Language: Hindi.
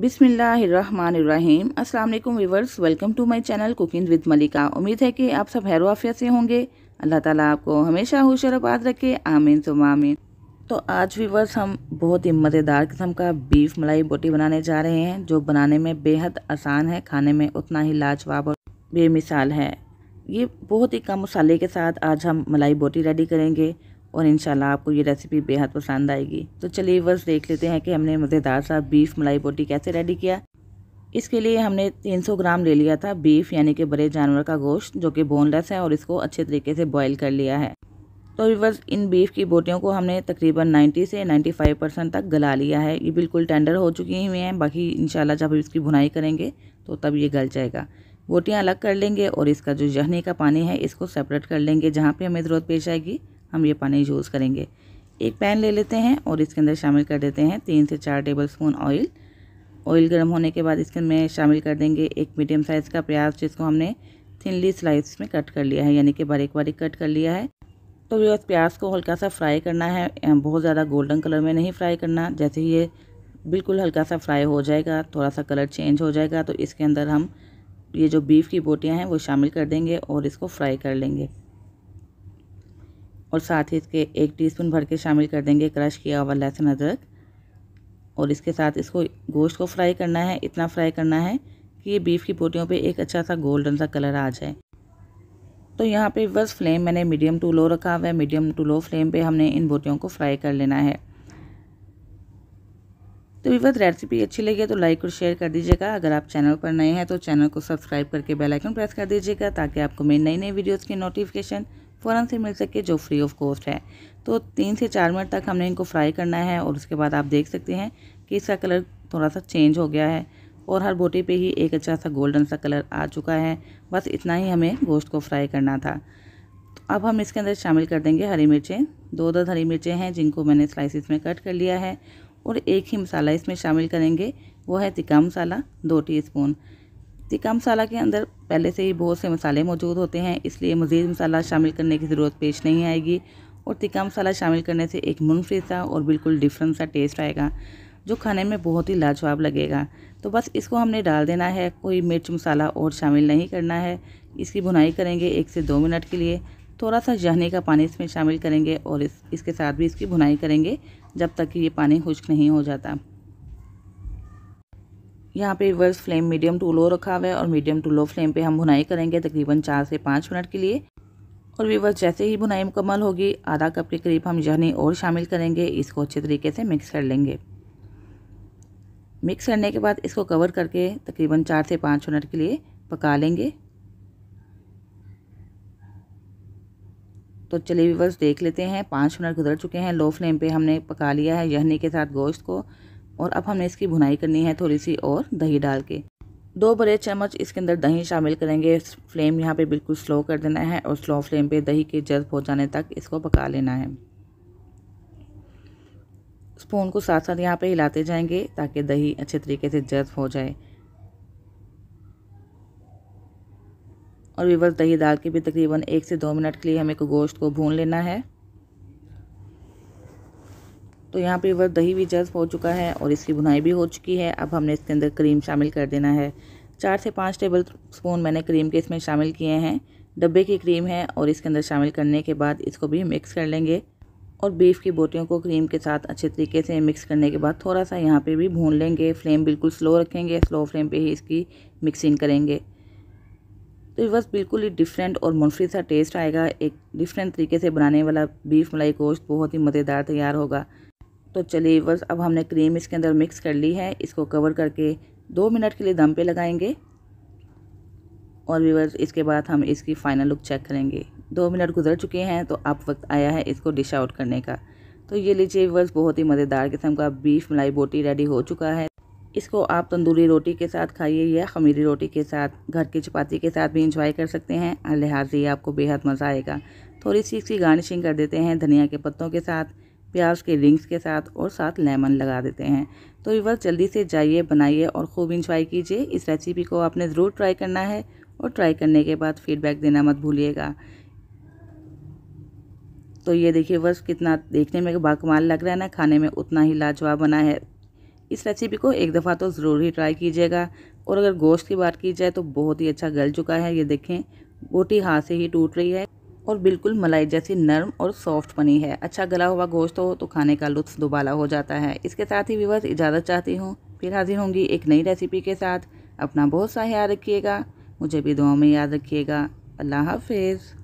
बिसमीम् अल्लाम viewers welcome to my channel cooking with Malika उम्मीद है कि आप सब हैरोफियत से होंगे अल्लाह ताला आपको हमेशा आबाद रखे आमीन तो आमीन तो आज वीवर्स हम बहुत ही मज़ेदार किस्म का बीफ मलाई बोटी बनाने जा रहे हैं जो बनाने में बेहद आसान है खाने में उतना ही लाजवाब और बेमिसाल है ये बहुत ही कम मसाले के साथ आज हम मलाई बोटी रेडी करेंगे और इन आपको ये रेसिपी बेहद पसंद आएगी तो चलिए बस देख लेते हैं कि हमने मज़ेदार सा बीफ मलाई बोटी कैसे रेडी किया इसके लिए हमने 300 ग्राम ले लिया था बीफ यानी कि बड़े जानवर का गोश्त जो कि बोनलेस है और इसको अच्छे तरीके से बॉईल कर लिया है तो रिवर्स इन बीफ की बोटियों को हमने तकरीबन 90 से 95 परसेंट तक गला लिया है ये बिल्कुल टेंडर हो चुकी हुई हैं बाकी इनशाला जब इसकी बुनाई करेंगे तो तब ये गल जाएगा बोटियाँ अलग कर लेंगे और इसका जो जहने का पानी है इसको सेपरेट कर लेंगे जहाँ पर हमें ज़रूरत पेश आएगी हम ये पानी यूज़ करेंगे एक पैन ले लेते हैं और इसके अंदर शामिल कर देते हैं तीन से चार टेबल स्पून ऑयल ऑयल गर्म होने के बाद इसके में शामिल कर देंगे एक मीडियम साइज़ का प्याज जिसको हमने थिनली स्लाइस में कट कर लिया है यानी कि बारीक बारीक कट कर लिया है तो ये प्याज को हल्का सा फ्राई करना है बहुत ज़्यादा गोल्डन कलर में नहीं फ्राई करना जैसे ये बिल्कुल हल्का सा फ्राई हो जाएगा थोड़ा सा कलर चेंज हो जाएगा तो इसके अंदर हम ये जो बीफ की बोटियाँ हैं वो शामिल कर देंगे और इसको फ्राई कर लेंगे और साथ ही इसके एक टीस्पून भर के शामिल कर देंगे क्रश किया हुआ लहसुन अदरक और इसके साथ इसको गोश्त को फ्राई करना है इतना फ्राई करना है कि ये बीफ की बोटियों पे एक अच्छा सा गोल्डन सा कलर आ जाए तो यहाँ पे बस फ्लेम मैंने मीडियम टू लो रखा हुआ है मीडियम टू लो फ्लेम पे हमने इन बोटियों को फ्राई कर लेना है तो विवस रेसिपी अच्छी लगी है तो लाइक और शेयर कर दीजिएगा अगर आप चैनल पर नए हैं तो चैनल को सब्सक्राइब करके बेल आइकन प्रेस कर दीजिएगा ताकि आपको मेरी नई नई वीडियोस की नोटिफिकेशन फ़ौरन से मिल सके जो फ्री ऑफ कॉस्ट है तो तीन से चार मिनट तक हमने इनको फ्राई करना है और उसके बाद आप देख सकते हैं कि इसका कलर थोड़ा सा चेंज हो गया है और हर बोटी पे ही एक अच्छा सा गोल्डन सा कलर आ चुका है बस इतना ही हमें गोश्त को फ्राई करना था तो अब हम इसके अंदर शामिल कर देंगे हरी मिर्चें दो दस हरी मिर्चें हैं जिनको मैंने स्लाइसिस में कट कर लिया है और एक ही मसाला इसमें शामिल करेंगे वो है तिक्का मसाला दो टी टिक्का मसाला के अंदर पहले से ही बहुत से मसाले मौजूद होते हैं इसलिए मज़ीद मसाला शामिल करने की ज़रूरत पेश नहीं आएगी और तिका मसाला शामिल करने से एक मुनफरद सा और बिल्कुल डिफरेंट सा टेस्ट आएगा जो खाने में बहुत ही लाजवाब लगेगा तो बस इसको हमने डाल देना है कोई मिर्च मसाला और शामिल नहीं करना है इसकी बुनाई करेंगे एक से दो मिनट के लिए थोड़ा सा जहने का पानी इसमें शामिल करेंगे और इस इसके साथ भी इसकी बुनाई करेंगे जब तक कि ये पानी खुश्क नहीं हो जाता यहाँ पे reverse flame medium to low रखा हुआ है और मीडियम टू लो फ्लेम पे हम भुनाई करेंगे तकरीबन चार से पाँच मिनट के लिए और रिवर्स जैसे ही भुनाई मुकम्मल होगी आधा कप के करीब हम जहनी और शामिल करेंगे इसको अच्छे तरीके से मिक्स कर लेंगे मिक्स करने के बाद इसको कवर करके तकरीबन चार से पाँच मिनट के लिए पका लेंगे तो चलिए वीवर्स देख लेते हैं पाँच मिनट गुजर चुके हैं लो फ्लेम पे हमने पका लिया है यहनी के साथ गोश्त को और अब हमने इसकी भुनाई करनी है थोड़ी सी और दही डाल के दो बड़े चम्मच इसके अंदर दही शामिल करेंगे फ्लेम यहाँ पे बिल्कुल स्लो कर देना है और स्लो फ्लेम पे दही के जज्ब हो जाने तक इसको पका लेना है स्पून को साथ साथ यहाँ पे हिलाते जाएंगे ताकि दही अच्छे तरीके से जज्ब हो जाए और विवर्स दही डाल के भी तकरीबन एक से दो मिनट के लिए हमें गोश्त को भून लेना है तो यहाँ पर वह दही भी जज्ब हो चुका है और इसकी बुनाई भी हो चुकी है अब हमने इसके अंदर क्रीम शामिल कर देना है चार से पाँच टेबल स्पून मैंने क्रीम के इसमें शामिल किए हैं डब्बे की क्रीम है और इसके अंदर शामिल करने के बाद इसको भी मिक्स कर लेंगे और बीफ की बोटियों को क्रीम के साथ अच्छे तरीके से मिक्स करने के बाद थोड़ा सा यहाँ पे भी भून लेंगे फ्लेम बिल्कुल स्लो रखेंगे स्लो फ्लेम पे ही इसकी मिक्सिंग करेंगे तो बस बिल्कुल ही डिफरेंट और मुनफरद सा टेस्ट आएगा एक डिफरेंट तरीके से बनाने वाला बीफ मलाई गोश्त बहुत ही मज़ेदार तैयार होगा तो चलिए बस अब हमने क्रीम इसके अंदर मिक्स कर ली है इसको कवर करके दो मिनट के लिए दम पे लगाएंगे और वीवर्स इसके बाद हम इसकी फ़ाइनल लुक चेक करेंगे दो मिनट गुजर चुके हैं तो अब वक्त आया है इसको डिश आउट करने का तो ये लीजिए व्यूवर्स बहुत ही मज़ेदार किस्म का बीफ मलाई बोटी रेडी हो चुका है इसको आप तंदूरी रोटी के साथ खाइए या खमीरी रोटी के साथ घर की चपाती के साथ भी इंजॉय कर सकते हैं लिहाजा ये आपको बेहद मज़ा आएगा थोड़ी सी इसकी गार्निशिंग कर देते हैं धनिया के पत्तों के साथ प्याज के रिंग्स के साथ और साथ लेमन लगा देते हैं तो वीवर जल्दी से जाइए बनाइए और खूब इंजॉय कीजिए इस रेसिपी को आपने ज़रूर ट्राई करना है और ट्राई करने के बाद फीडबैक देना मत भूलिएगा तो ये देखिए वर्ष कितना देखने में बाकमाल लग रहा है ना खाने में उतना ही लाजवाब बना है इस रेसिपी को एक दफ़ा तो ज़रूर ही ट्राई कीजिएगा और अगर गोश्त की बात की जाए तो बहुत ही अच्छा गल चुका है ये देखें बोटी हाथ से ही टूट रही है और बिल्कुल मलाई जैसी नरम और सॉफ्ट बनी है अच्छा गला हुआ गोश्त हो तो खाने का लुत्फ दुबाला हो जाता है इसके साथ ही विवर्स इजाज़त चाहती हूँ फिर हाजिर होंगी एक नई रेसिपी के साथ अपना बहुत सा ख्याल रखिएगा मुझे भी दुआ में याद रखिएगा अल्लाह हाफिज़